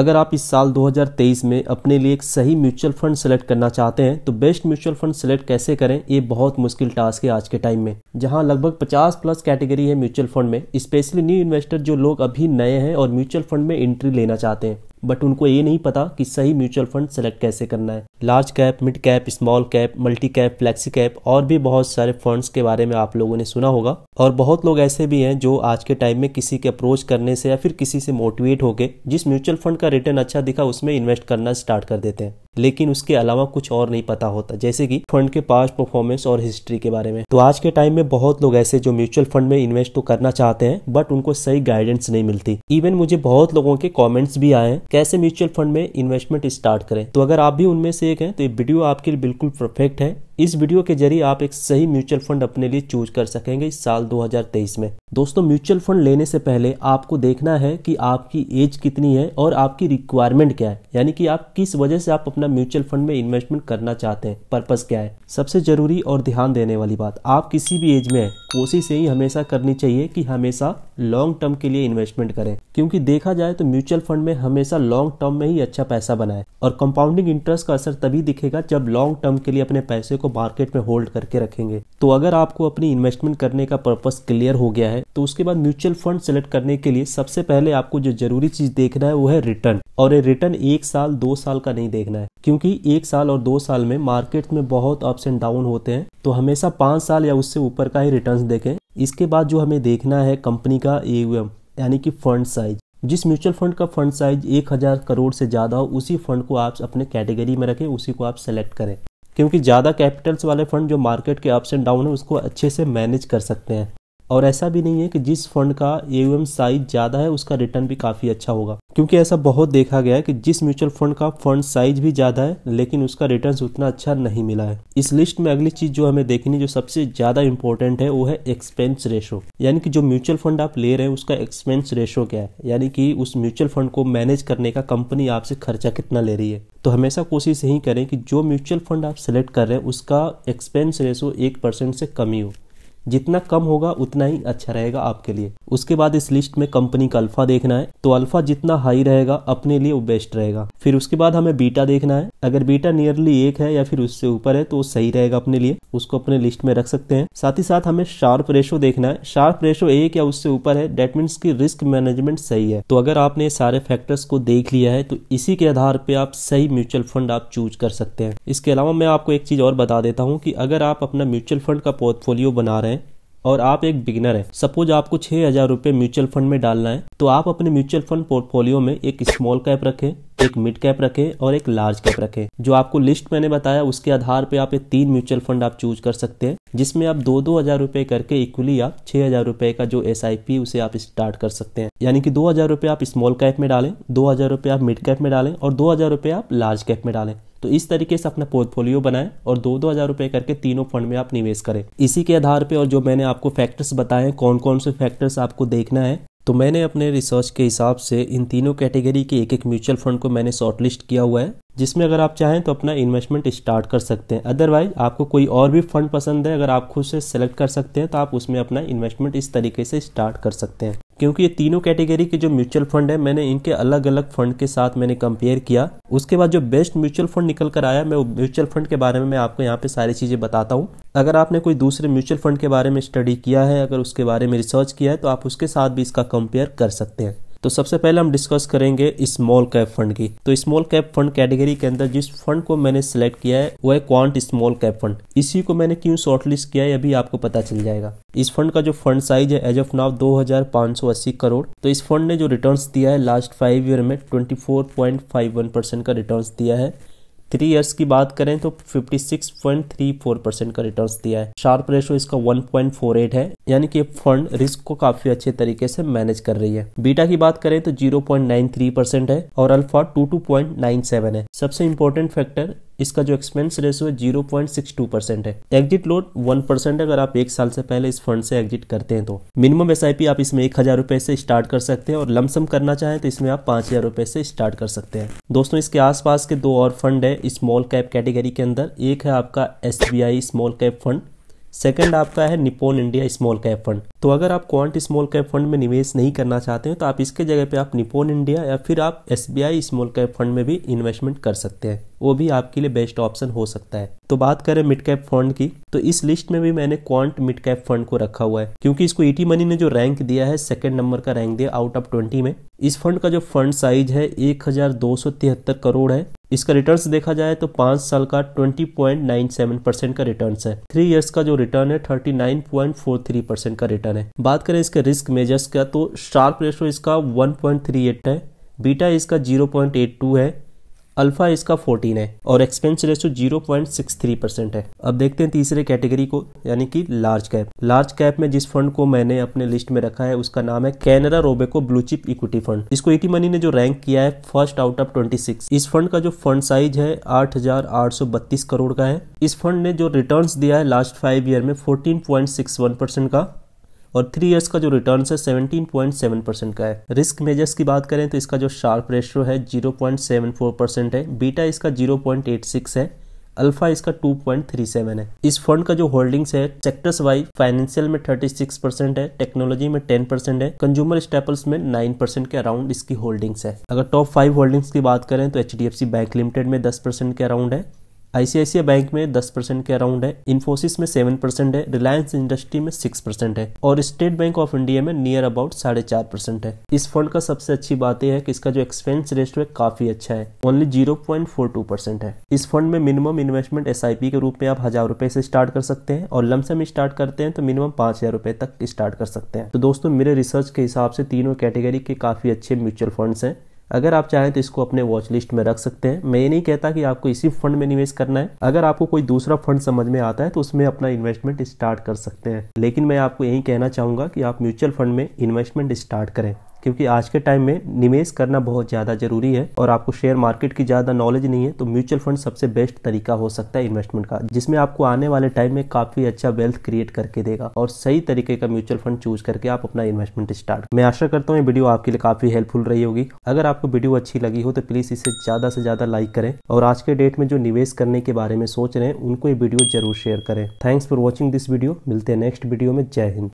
अगर आप इस साल 2023 में अपने लिए एक सही म्यूचुअल फंड सेलेक्ट करना चाहते हैं तो बेस्ट म्यूचुअल फंड सेलेक्ट कैसे करें ये बहुत मुश्किल टास्क है आज के टाइम में जहां लगभग 50 प्लस कैटेगरी है म्यूचुअल फंड में स्पेशली न्यू इन्वेस्टर जो लोग अभी नए हैं और म्यूचुअल फंड में एंट्री लेना चाहते हैं बट उनको ये नहीं पता कि सही म्यूचुअल फंड सेलेक्ट कैसे करना है large cap mid cap small cap multi cap flexi cap और भी बहुत सारे फंड्स के बारे में आप लोगों ने सुना होगा और बहुत लोग ऐसे भी हैं जो आज के टाइम में किसी के अप्रोच करने से या फिर किसी से मोटिवेट होकर जिस म्यूचुअल फंड का रिटर्न अच्छा दिखा उसमें इन्वेस्ट करना स्टार्ट कर देते हैं लेकिन उसके अलावा कुछ और नहीं पता होता जैसे कि फंड के पास परफॉर्मेंस और हिस्ट्री के बारे में तो आज के टाइम में बहुत लोग ऐसे जो म्यूचुअल फंड में इन्वेस्ट तो करना चाहते हैं बट उनको सही गाइडेंस नहीं मिलती इवन मुझे बहुत लोगों के कॉमेंट्स भी आए कैसे म्यूचुअल फंड में इन्वेस्टमेंट स्टार्ट करें तो अगर आप भी उनमें से एक है तो ये वीडियो आपके लिए बिल्कुल परफेक्ट है इस वीडियो के जरिए आप एक सही म्यूचुअल फंड अपने लिए चूज कर सकेंगे इस साल 2023 में दोस्तों म्यूचुअल फंड लेने से पहले आपको देखना है कि आपकी एज कितनी है और आपकी रिक्वायरमेंट क्या है यानी कि आप किस वजह से आप अपना म्यूचुअल फंड में इन्वेस्टमेंट करना चाहते हैं पर्पज क्या है सबसे जरूरी और ध्यान देने वाली बात आप किसी भी एज में है कोशिश यही हमेशा करनी चाहिए कि हमेशा लॉन्ग टर्म के लिए इन्वेस्टमेंट करें क्योंकि देखा जाए तो म्यूचुअल फंड में हमेशा लॉन्ग टर्म में ही अच्छा पैसा बनाए और कंपाउंडिंग इंटरेस्ट का असर तभी दिखेगा जब लॉन्ग टर्म के लिए अपने पैसे को को मार्केट में होल्ड करके रखेंगे तो अगर आपको अपनी इन्वेस्टमेंट करने का पर्पज क्लियर हो गया है तो उसके बाद म्यूचुअल फंड सेलेक्ट करने के लिए सबसे पहले आपको जो जरूरी चीज देखना है वो है रिटर्न और ये रिटर्न एक साल दो साल का नहीं देखना है क्योंकि एक साल और दो साल में मार्केट में बहुत अप्स एंड डाउन होते हैं तो हमेशा पांच साल या उससे ऊपर का ही रिटर्न देखें इसके बाद जो हमें देखना है कंपनी का एम यानी कि फंड साइज जिस म्यूचुअल फंड का फंड साइज एक हज़ार करोड़ से ज़्यादा हो उसी फंड को आप अपने कैटेगरी में रखें उसी को आप सेलेक्ट करें क्योंकि ज़्यादा कैपिटल्स वाले फंड जो मार्केट के अप्स एंड डाउन है उसको अच्छे से मैनेज कर सकते हैं और ऐसा भी नहीं है कि जिस फंड का ए साइज ज़्यादा है उसका रिटर्न भी काफ़ी अच्छा होगा क्योंकि ऐसा बहुत देखा गया है कि जिस म्यूचुअल फंड का फंड साइज भी ज़्यादा है लेकिन उसका रिटर्न उतना अच्छा नहीं मिला है इस लिस्ट में अगली चीज़ जो हमें देखनी जो सबसे ज़्यादा इंपॉर्टेंट है वो है एक्सपेंस रेशो यानी कि जो म्यूचुअल फंड आप ले रहे हैं उसका एक्सपेंस रेशो क्या है यानी कि उस म्यूचुअल फंड को मैनेज करने का कंपनी आपसे खर्चा कितना ले रही है तो हमेशा कोशिश यही करें कि जो म्यूचुअल फंड आप सेलेक्ट कर रहे हैं उसका एक्सपेंस रेशो एक परसेंट से कमी हो जितना कम होगा उतना ही अच्छा रहेगा आपके लिए उसके बाद इस लिस्ट में कंपनी का अल्फा देखना है तो अल्फा जितना हाई रहेगा अपने लिए वो बेस्ट रहेगा फिर उसके बाद हमें बीटा देखना है अगर बीटा नियरली एक है या फिर उससे ऊपर है तो वो सही रहेगा अपने लिए उसको अपने लिस्ट में रख सकते हैं साथ ही साथ हमें शार्प रेशो देखना है शार्प रेशो एक या उससे ऊपर है डेट मीन्स की रिस्क मैनेजमेंट सही है तो अगर आपने सारे फैक्टर्स को देख लिया है तो इसी के आधार पर आप सही म्यूचुअल फंड आप चूज कर सकते हैं इसके अलावा मैं आपको एक चीज और बता देता हूँ की अगर आप अपना म्यूचुअल फंड का पोर्टफोलियो बना रहे हैं और आप एक बिगिनर है सपोज आपको छह हजार रुपए म्यूचुअल फंड में डालना है तो आप अपने म्यूचुअल फंड पोर्टफोलियो में एक स्मॉल कैप रखें एक मिड कैप रखें और एक लार्ज कैप रखें जो आपको लिस्ट मैंने बताया उसके आधार पे आप ये तीन म्यूचुअल फंड आप चूज कर सकते हैं जिसमें आप दो दो हजार रूपए करके इक्वली आप छह हजार रूपए का जो एस आई पी उसे आप स्टार्ट कर सकते हैं यानी कि दो हजार रूपए आप स्मॉल कैप में डालें दो हजार रूपए आप मिड कैप में डालें और दो हजार रूपए आप लार्ज कैप में डालें तो इस तरीके से अपना पोर्टफोलियो बनाएं और दो दो हज़ार रुपए करके तीनों फंड में आप निवेश करें इसी के आधार पर और जो मैंने आपको फैक्टर्स बताए हैं कौन कौन से फैक्टर्स आपको देखना है तो मैंने अपने रिसर्च के हिसाब से इन तीनों कैटेगरी के एक एक म्यूचुअल फंड को मैंने शॉर्टलिस्ट किया हुआ है जिसमें अगर आप चाहें तो अपना इन्वेस्टमेंट स्टार्ट कर सकते हैं अदरवाइज आपको कोई और भी फंड पसंद है अगर आप खुद से सेलेक्ट कर सकते हैं तो आप उसमें अपना इन्वेस्टमेंट इस तरीके से स्टार्ट कर सकते हैं क्योंकि ये तीनों कैटेगरी के जो म्यूचुअल फंड है मैंने इनके अलग अलग फंड के साथ मैंने कंपेयर किया उसके बाद जो बेस्ट म्यूचुअल फंड निकल कर आया मैं म्यूचुअल फंड के बारे में मैं आपको यहाँ पे सारी चीज़ें बताता हूँ अगर आपने कोई दूसरे म्यूचुअल फंड के बारे में स्टडी किया है अगर उसके बारे में रिसर्च किया है तो आप उसके साथ भी इसका कंपेयर कर सकते हैं तो सबसे पहले हम डिस्कस करेंगे स्मॉल कैप फंड की तो स्मॉल कैप फंड कैटेगरी के अंदर जिस फंड को मैंने सिलेक्ट किया है वो है क्वांट स्मॉल कैप फंड इसी को मैंने क्यों शॉर्टलिस्ट किया है अभी आपको पता चल जाएगा इस फंड का जो फंड साइज है एज ऑफ नाव दो करोड़ तो इस फंड ने जो रिटर्न दिया है लास्ट फाइव ईयर में ट्वेंटी परसेंट का रिटर्न दिया है थ्री ईयर्स की बात करें तो 56.34 परसेंट का रिटर्न दिया है शार्प रेशो इसका 1.48 है यानी कि फंड रिस्क को काफी अच्छे तरीके से मैनेज कर रही है बीटा की बात करें तो 0.93 परसेंट है और अल्फा 22.97 है सबसे इंपॉर्टेंट फैक्टर इसका जो expense ratio zero point six two percent है एग्जिट लोड वन परसेंट अगर आप एक साल से पहले इस फंड से एग्जिट करते हैं तो मिनिमम एस आप इसमें एक हजार रुपए से स्टार्ट कर सकते हैं और लमसम करना चाहें तो इसमें आप पांच हजार रुपए से स्टार्ट कर सकते हैं दोस्तों इसके आसपास के दो और फंड है स्मॉल कैप कैटेगरी के अंदर एक है आपका एस स्मॉल कैप फंड सेकंड आपका है Nippon India small cap fund तो अगर आप क्वांट स्मॉल कैप फंड में निवेश नहीं करना चाहते हैं तो आप इसके जगह पे आप निपोन इंडिया या फिर आप एस स्मॉल कैप फंड में भी इन्वेस्टमेंट कर सकते हैं वो भी आपके लिए बेस्ट ऑप्शन हो सकता है तो बात करें मिड कैप फंड की तो इस लिस्ट में भी मैंने क्वांट मिड कैप फंड को रखा हुआ है क्योंकि इसको ईटी e मनी ने जो रैंक दिया है सेकंड नंबर का रैंक दिया आउट ऑफ ट्वेंटी में इस फंड का जो फंड साइज है एक करोड़ है इसका रिटर्न देखा जाए तो पांच साल का twenty point nine seven percent का रिटर्न है थ्री इयर्स का जो रिटर्न है thirty nine point four three percent का रिटर्न है बात करें इसके रिस्क मेजर्स का तो शार्प रेशो इसका वन पॉइंट थ्री एट है बीटा इसका जीरो पॉइंट एट टू है अल्फा इसका 14 है और एक्सपेंस रेशो तो 0.63 परसेंट है अब देखते हैं तीसरे कैटेगरी को यानी कि लार्ज कैप लार्ज कैप में जिस फंड को मैंने अपने लिस्ट में रखा है उसका नाम है Canara Robeco blue chip equity fund इसको इटी मनी ने जो रैंक किया है फर्स्ट आउट ऑफ ट्वेंटी इस फंड का जो फंड साइज है आठ करोड़ का है इस फंड ने जो रिटर्न दिया है लास्ट फाइव ईयर में फोर्टीन परसेंट का और थ्री ईयर्स का जो रिटर्न है सेवनटीन पॉइंट सेवन परसेंट का है रिस्क मेजर्स की बात करें तो इसका जो शार्प रेशियो है zero point seven four percent है बीटा इसका जीरो पॉइंट एट सिक्स है अल्फा इसका 2.37 है इस फंड का जो होल्डिंग्स है सेक्टर्स वाइज फाइनेंशियल में 36 परसेंट है टेक्नोलॉजी में 10 परसेंट है कंज्यूमर स्टेपल्स में 9 परसेंट के अराउंड इसकी होल्डिंग्स है अगर टॉप फाइव होल्डिंग्स की बात करें तो एच बैंक लिमिटेड में दस परसेंट के अराउंड है आईसीआईसीआई बैंक में दस परसेंट के अराउंड है इन्फोसिस में सेवन परसेंट है रिलायंस इंडस्ट्री में सिक्स परसेंट है और स्टेट बैंक ऑफ इंडिया में नियर अबाउट साढ़े चार परसेंट है इस फंड का सबसे अच्छी बात यह है कि इसका जो एक्सपेंस रेस्ट है काफी अच्छा है only zero point four two percent है इस फंड में मिनिमम इन्वेस्टमेंट एस के रूप में आप हजार रुपए से स्टार्ट कर सकते हैं और लमसम स्टार्ट करते हैं तो मिनिमम पांच हजार रुपए तक स्टार्ट कर सकते हैं तो दोस्तों मेरे रिसर्च के हिसाब से तीनों कैटेगरी के काफी अच्छे म्यूचुअल फंड्स हैं अगर आप चाहें तो इसको अपने वॉच लिस्ट में रख सकते हैं मैं ये नहीं कहता कि आपको इसी फंड में निवेश करना है अगर आपको कोई दूसरा फंड समझ में आता है तो उसमें अपना इन्वेस्टमेंट स्टार्ट कर सकते हैं लेकिन मैं आपको यही कहना चाहूंगा कि आप म्यूचुअल फंड में इन्वेस्टमेंट स्टार्ट करें क्योंकि आज के टाइम में निवेश करना बहुत ज़्यादा ज़रूरी है और आपको शेयर मार्केट की ज़्यादा नॉलेज नहीं है तो म्यूचुअल फंड सबसे बेस्ट तरीका हो सकता है इन्वेस्टमेंट का जिसमें आपको आने वाले टाइम में काफ़ी अच्छा वेल्थ क्रिएट करके देगा और सही तरीके का म्यूचुअल फंड चूज करके आप अपना इन्वेस्टमेंट स्टार्ट मैं आशा करता हूँ ये वीडियो आपके लिए काफ़ी हेल्पफुल रही होगी अगर आपको वीडियो अच्छी लगी हो तो प्लीज़ इसे ज़्यादा से ज़्यादा लाइक करें और आज के डेट में जो निवेश करने के बारे में सोच रहे हैं उनको ये वीडियो जरूर शेयर करें thanks for watching this video मिलते हैं नेक्स्ट वीडियो में जय हिंद